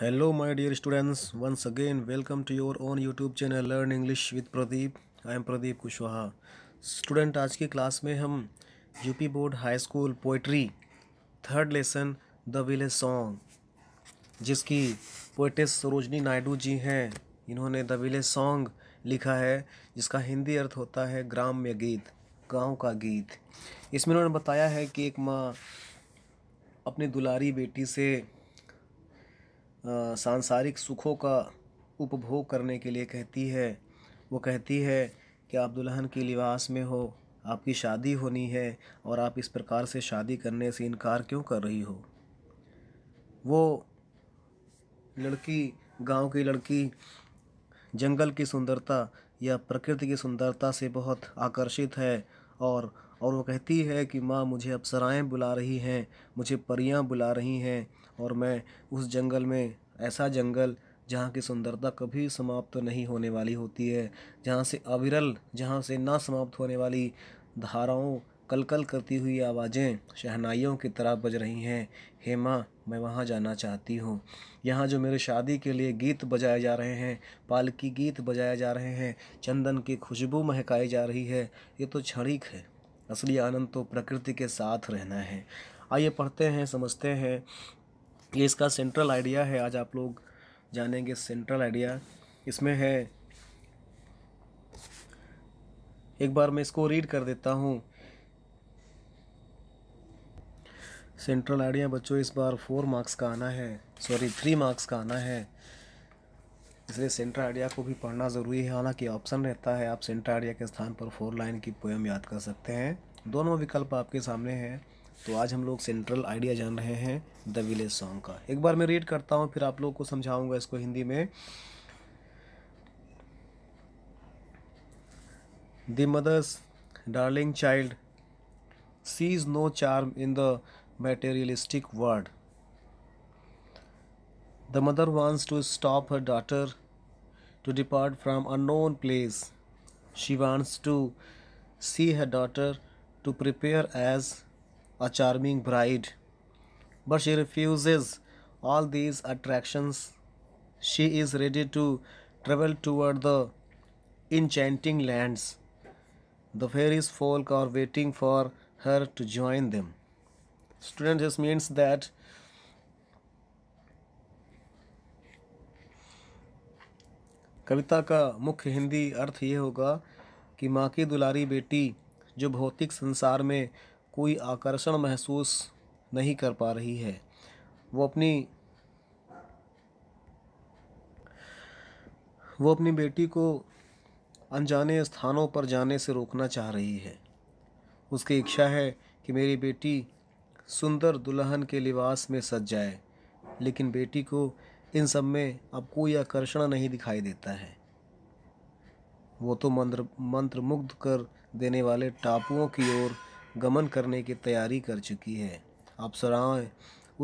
Hello my dear students once again welcome to your own YouTube channel learn English with Pradeep I am Pradeep Kushwaha student आज की class में हम UP board high school poetry third lesson the village song जिसकी poetess Sarojini Naidu जी हैं इन्होंने the village song लिखा है जिसका हिंदी अर्थ होता है ग्राम्य गीत गाँव का गीत इसमें उन्होंने बताया है कि एक माँ अपनी दुलारी बेटी से सांसारिक सुखों का उपभोग करने के लिए कहती है वो कहती है कि आप दुल्हन की लिबास में हो आपकी शादी होनी है और आप इस प्रकार से शादी करने से इनकार क्यों कर रही हो वो लड़की गांव की लड़की जंगल की सुंदरता या प्रकृति की सुंदरता से बहुत आकर्षित है और और वो कहती है कि माँ मुझे अप्सराएं बुला रही हैं मुझे परियां बुला रही हैं और मैं उस जंगल में ऐसा जंगल जहाँ की सुंदरता कभी समाप्त तो नहीं होने वाली होती है जहाँ से अविरल जहाँ से ना समाप्त होने वाली धाराओं कलकल करती हुई आवाज़ें शहनाइयों की तरह बज रही हैं हे माँ मैं वहाँ जाना चाहती हूँ यहाँ जो मेरे शादी के लिए गीत बजाए जा रहे हैं पालकी गीत बजाए जा रहे हैं चंदन की खुशबू महकाई जा रही है ये तो क्षणिक है असली आनंद तो प्रकृति के साथ रहना है आइए पढ़ते हैं समझते हैं ये इसका सेंट्रल आइडिया है आज आप लोग जानेंगे सेंट्रल आइडिया इसमें है एक बार मैं इसको रीड कर देता हूँ सेंट्रल आइडिया बच्चों इस बार फोर मार्क्स का आना है सॉरी थ्री मार्क्स का आना है इसलिए आइडिया को भी पढ़ना ज़रूरी है हालांकि ऑप्शन रहता है आप आइडिया के स्थान पर फोर लाइन की पोएम याद कर सकते हैं दोनों विकल्प आपके सामने हैं तो आज हम लोग सेंट्रल आइडिया जान रहे हैं द विलेज सॉन्ग का एक बार मैं रीड करता हूँ फिर आप लोग को समझाऊँगा इसको हिंदी में the mother's darling child sees no charm in the materialistic world The mother wants to stop her daughter to depart from unknown place. She wants to see her daughter to prepare as a charming bride. But she refuses all these attractions. She is ready to travel toward the enchanting lands. The fairies folk are waiting for her to join them. Student, this means that कविता का मुख्य हिंदी अर्थ ये होगा कि माँ की दुलारी बेटी जो भौतिक संसार में कोई आकर्षण महसूस नहीं कर पा रही है वो अपनी वो अपनी बेटी को अनजाने स्थानों पर जाने से रोकना चाह रही है उसकी इच्छा है कि मेरी बेटी सुंदर दुल्हन के लिबास में सज जाए लेकिन बेटी को इन सब में अब कोई आकर्षण नहीं दिखाई देता है वो तो मंत्र मंत्र मुग्ध कर देने वाले टापुओं की ओर गमन करने की तैयारी कर चुकी है अप्सराएं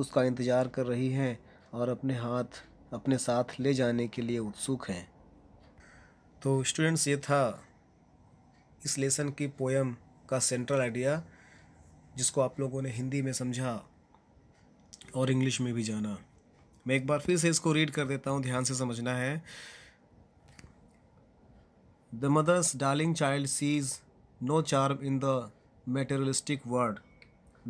उसका इंतज़ार कर रही हैं और अपने हाथ अपने साथ ले जाने के लिए उत्सुक हैं तो स्टूडेंट्स ये था इस लेसन की पोएम का सेंट्रल आइडिया जिसको आप लोगों ने हिंदी में समझा और इंग्लिश में भी जाना मैं एक बार फिर से इसको रीड कर देता हूँ ध्यान से समझना है the mother's darling child sees no charm in the materialistic world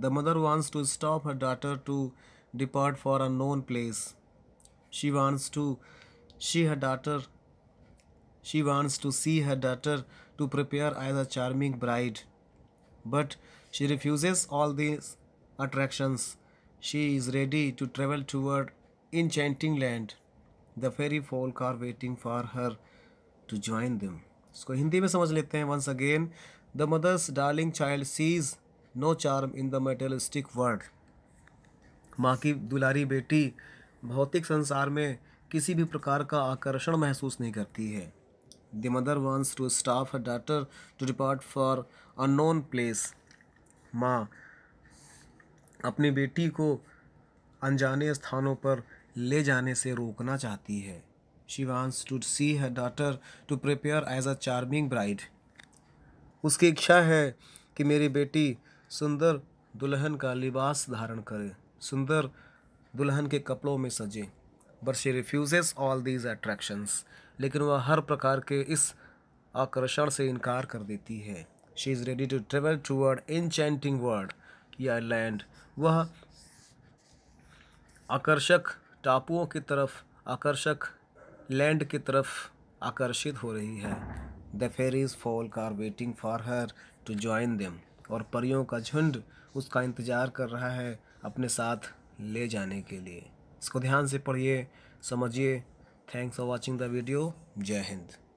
the mother wants to stop her daughter to depart for a known place she wants to she her daughter she wants to see her daughter to prepare as a charming bride but she refuse all these attractions she is ready to travel toward enchanting land the fairy folk are waiting for her to join them इसको हिंदी में समझ लेते हैं once again the mother's darling child sees no charm in the materialistic world माँ की दुलारी बेटी भौतिक संसार में किसी भी प्रकार का आकर्षण महसूस नहीं करती है the mother wants to stop a daughter to depart for unknown place माँ अपनी बेटी को अनजाने स्थानों पर ले जाने से रोकना चाहती है she wants to see her daughter to prepare as a charming bride उसकी इच्छा है कि मेरी बेटी सुंदर दुल्हन का लिबास धारण करे सुंदर दुल्हन के कपड़ों में सजे but she refuses all these attractions लेकिन वह हर प्रकार के इस आकर्षण से इनकार कर देती है she is ready to travel toward enchanting world या लैंड वह आकर्षक टापुओं की तरफ आकर्षक लैंड की तरफ आकर्षित हो रही है the fairies folk are waiting for her to join them और परियों का झुंड उसका इंतज़ार कर रहा है अपने साथ ले जाने के लिए इसको ध्यान से पढ़िए समझिए thanks for watching the video जय हिंद